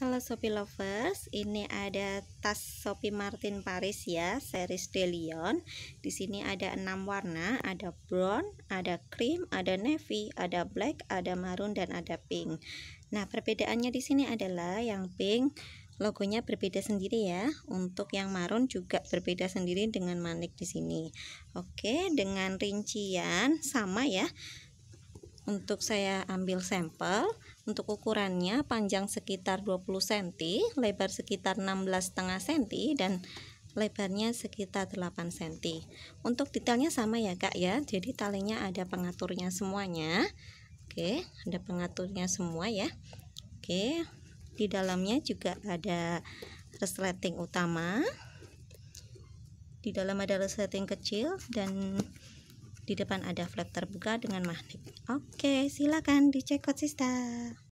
Halo Shopee Lovers, ini ada tas Shopee Martin Paris ya, series Delion. Di sini ada 6 warna, ada brown, ada cream, ada navy, ada black, ada maroon dan ada pink. Nah, perbedaannya di sini adalah yang pink logonya berbeda sendiri ya. Untuk yang maroon juga berbeda sendiri dengan manik di sini. Oke, dengan rincian sama ya. Untuk saya ambil sampel untuk ukurannya panjang sekitar 20 cm, lebar sekitar 16,5 cm dan lebarnya sekitar 8 cm. Untuk detailnya sama ya Kak ya. Jadi talinya ada pengaturnya semuanya. Oke, ada pengaturnya semua ya. Oke. Di dalamnya juga ada resleting utama. Di dalam ada resleting kecil dan di depan ada flap terbuka dengan magnet oke silakan dicek konsisten.